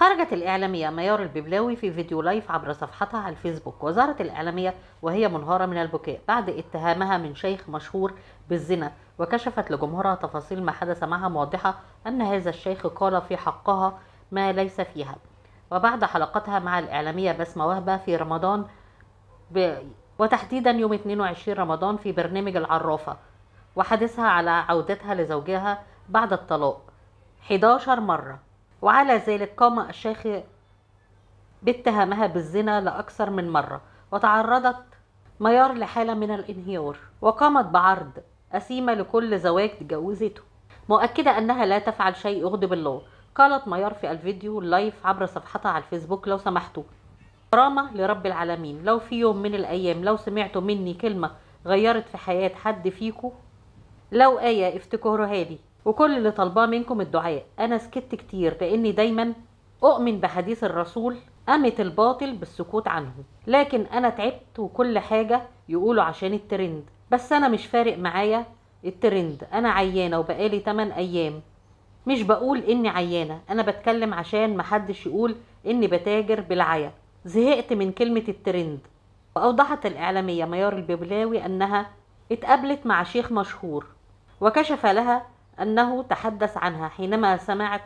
خرجت الإعلامية ميار الببلاوي في فيديو لايف عبر صفحتها على الفيسبوك وزارة الإعلامية وهي منهارة من البكاء بعد اتهامها من شيخ مشهور بالزنا وكشفت لجمهورها تفاصيل ما حدث معها موضحة أن هذا الشيخ قال في حقها ما ليس فيها وبعد حلقتها مع الإعلامية بسمة وهبة في رمضان ب... وتحديدا يوم 22 رمضان في برنامج العرافة وحديثها على عودتها لزوجها بعد الطلاق 11 مرة وعلى ذلك قام الشيخ باتهامها بالزنا لأكثر من مرة وتعرضت ميار لحالة من الانهيار وقامت بعرض أسيمة لكل زواج تجوزته مؤكدة أنها لا تفعل شيء يغضب الله قالت ميار في الفيديو اللايف عبر صفحتها على الفيسبوك لو سمحتوا كرامة لرب العالمين لو في يوم من الأيام لو سمعتوا مني كلمة غيرت في حياة حد فيكو لو آية افتكروها لي وكل اللي طالباه منكم الدعاء انا سكت كتير لاني دايما اؤمن بحديث الرسول قامت الباطل بالسكوت عنه لكن انا تعبت وكل حاجه يقولوا عشان الترند بس انا مش فارق معايا الترند انا عيانه وبقالي 8 ايام مش بقول اني عيانه انا بتكلم عشان محدش يقول اني بتاجر بالعيا زهقت من كلمه الترند واوضحت الاعلاميه ميار الببلاوي انها اتقابلت مع شيخ مشهور وكشف لها أنه تحدث عنها حينما سمعت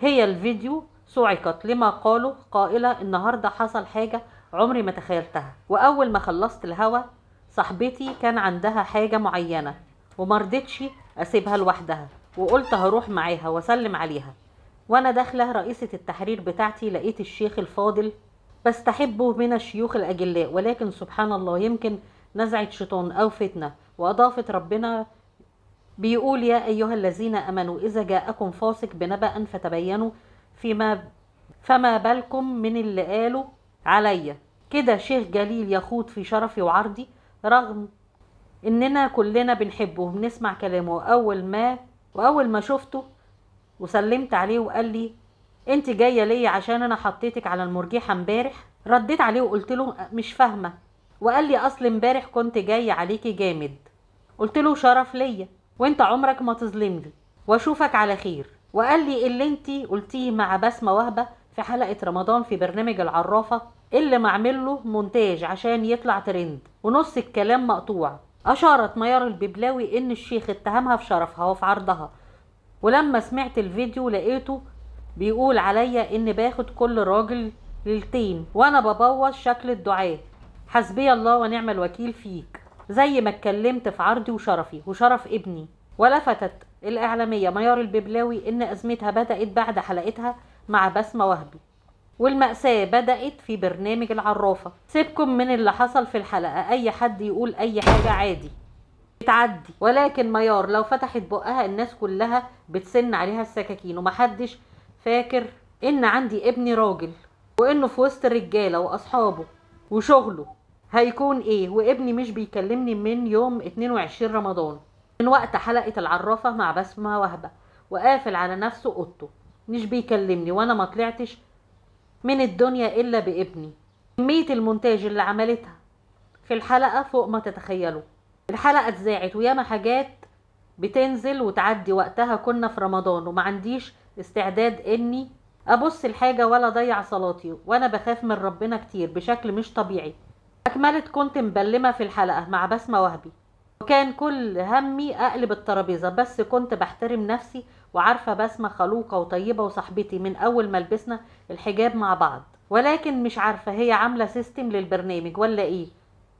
هي الفيديو صعقت لما قاله قائلة النهاردة حصل حاجة عمري ما تخيلتها وأول ما خلصت الهوا صاحبتي كان عندها حاجة معينة ومرضتش أسيبها لوحدها وقلت هروح معاها وأسلم عليها وأنا داخلة رئيسة التحرير بتاعتي لقيت الشيخ الفاضل بستحبه من الشيوخ الأجلاء ولكن سبحان الله يمكن نزعة شيطان أو فتنة وأضافت ربنا بيقول يا أيها الذين أمنوا إذا جاءكم فاسق بنبأ فتبينوا فيما فما بالكم من اللي قالوا عليا كده شيخ جليل يخوض في شرفي وعرضي رغم اننا كلنا بنحبه وبنسمع كلامه واول ما واول ما شفته وسلمت عليه وقال لي انت جايه ليا عشان انا حطيتك على المرجيحه امبارح رديت عليه وقلت له مش فاهمه وقال لي اصل امبارح كنت جايه عليكي جامد قلت له شرف ليا وانت عمرك ما تظلمني واشوفك على خير وقال لي اللي انت قلتيه مع بسمه وهبه في حلقه رمضان في برنامج العرافه اللي معمل له مونتاج عشان يطلع ترند ونص الكلام مقطوع اشارت ميار الببلاوي ان الشيخ اتهمها في شرفها وفي عرضها ولما سمعت الفيديو لقيته بيقول عليا ان باخد كل راجل للتين وانا ببوظ شكل الدعاه حسبي الله ونعم الوكيل فيك زي ما اتكلمت في عرضي وشرفي وشرف ابني ولفتت الإعلامية ميار الببلاوي إن أزمتها بدأت بعد حلقتها مع بسمة وهبي والمأساة بدأت في برنامج العرافة سيبكم من اللي حصل في الحلقة أي حد يقول أي حاجة عادي بتعدي ولكن ميار لو فتحت بقها الناس كلها بتسن عليها السكاكين ومحدش فاكر إن عندي ابني راجل وإنه في وسط الرجالة وأصحابه وشغله هيكون ايه وابني مش بيكلمني من يوم 22 رمضان من وقت حلقة العرافة مع بسمة وهبة وقافل على نفسه اوضته مش بيكلمني وانا ما طلعتش من الدنيا الا بابني كمية المونتاج اللي عملتها في الحلقة فوق ما تتخيلوا الحلقة اتذاعت وياما حاجات بتنزل وتعدي وقتها كنا في رمضان وما عنديش استعداد اني ابص الحاجة ولا اضيع صلاتي وانا بخاف من ربنا كتير بشكل مش طبيعي أكملت كنت مبلمة في الحلقة مع بسمة وهبي وكان كل همي أقلب الترابيزة بس كنت بحترم نفسي وعارفة بسمة خلوقة وطيبة وصاحبتي من أول ما لبسنا الحجاب مع بعض ولكن مش عارفة هي عاملة سيستم للبرنامج ولا إيه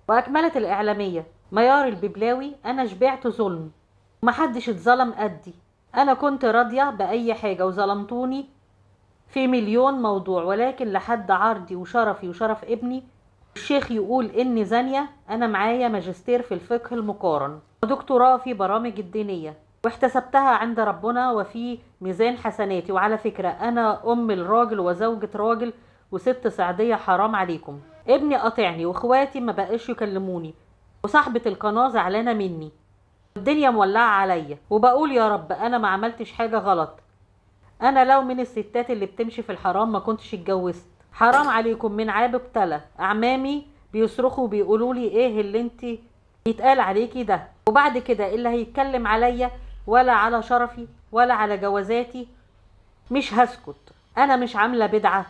وأكملت الإعلامية ميار الببلاوي أنا شبعت ظلم ومحدش اتظلم قدي أنا كنت راضية بأي حاجة وظلمتوني في مليون موضوع ولكن لحد عرضي وشرفي وشرف ابني الشيخ يقول اني زانية انا معايا ماجستير في الفقه المقارن ودكتوراه في برامج الدينية واحتسبتها عند ربنا وفي ميزان حسناتي وعلى فكرة انا ام الراجل وزوجة راجل وست سعدية حرام عليكم ابني قاطعني واخواتي ما بقاش يكلموني وصاحبة القناة زعلانة مني الدنيا مولعة عليا وبقول يا رب انا ما عملتش حاجة غلط انا لو من الستات اللي بتمشي في الحرام ما كنتش اتجوزت حرام عليكم من عاب ابتلى اعمامي بيصرخوا بيقولوا لي ايه اللي انت يتقال عليكي ده وبعد كده اللي هيتكلم عليا ولا على شرفي ولا على جوازاتي مش هسكت انا مش عامله بدعه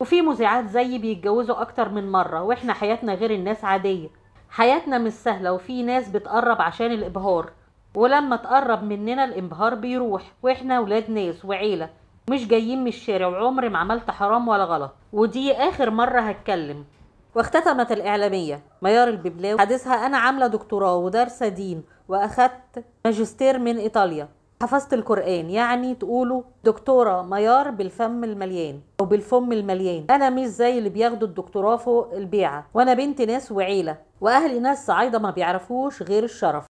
وفي مذيعات زيي بيتجوزوا اكتر من مره واحنا حياتنا غير الناس عاديه حياتنا مش سهله وفي ناس بتقرب عشان الابهار ولما تقرب مننا الانبهار بيروح واحنا ولاد ناس وعيله مش جايين من الشارع وعمري ما عملت حرام ولا غلط ودي اخر مره هتكلم واختتمت الإعلامية ميار الببلاوي حديثها أنا عاملة دكتوراه ودارسة دين وأخدت ماجستير من إيطاليا حفظت القرآن يعني تقولوا دكتورة ميار بالفم المليان أو بالفم المليان أنا مش زي اللي بياخدوا الدكتوراه فوق البيعة وأنا بنت ناس وعيلة وأهلي ناس صعايدة ما بيعرفوش غير الشرف